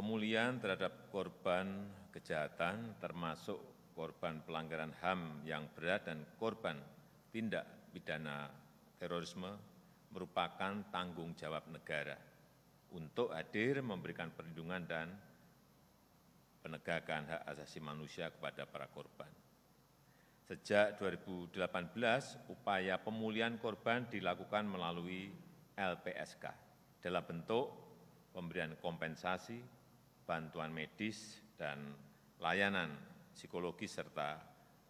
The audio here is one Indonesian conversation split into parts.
pemulihan terhadap korban kejahatan termasuk korban pelanggaran HAM yang berat dan korban tindak pidana terorisme merupakan tanggung jawab negara untuk hadir memberikan perlindungan dan penegakan hak asasi manusia kepada para korban. Sejak 2018, upaya pemulihan korban dilakukan melalui LPSK dalam bentuk pemberian kompensasi, bantuan medis dan layanan psikologis serta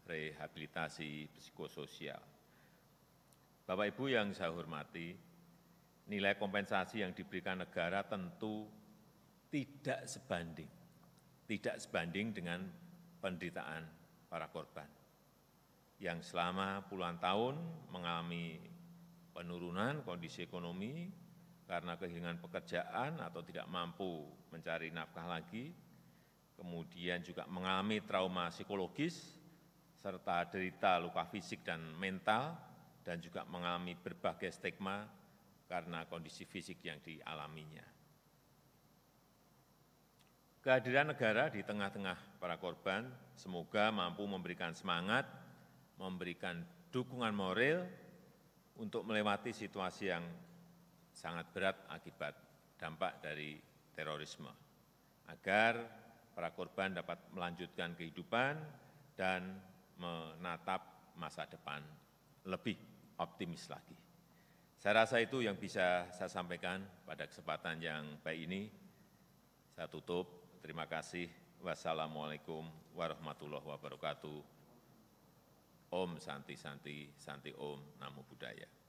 rehabilitasi psikososial. Bapak Ibu yang saya hormati, nilai kompensasi yang diberikan negara tentu tidak sebanding, tidak sebanding dengan penderitaan para korban yang selama puluhan tahun mengalami penurunan kondisi ekonomi, karena kehilangan pekerjaan atau tidak mampu mencari nafkah lagi, kemudian juga mengalami trauma psikologis, serta derita luka fisik dan mental, dan juga mengalami berbagai stigma karena kondisi fisik yang dialaminya. Kehadiran negara di tengah-tengah para korban semoga mampu memberikan semangat, memberikan dukungan moral untuk melewati situasi yang sangat berat akibat dampak dari terorisme agar para korban dapat melanjutkan kehidupan dan menatap masa depan lebih optimis lagi. Saya rasa itu yang bisa saya sampaikan pada kesempatan yang baik ini. Saya tutup. Terima kasih. Wassalamualaikum warahmatullahi wabarakatuh. Om Santi Santi Santi Om Namo Buddhaya.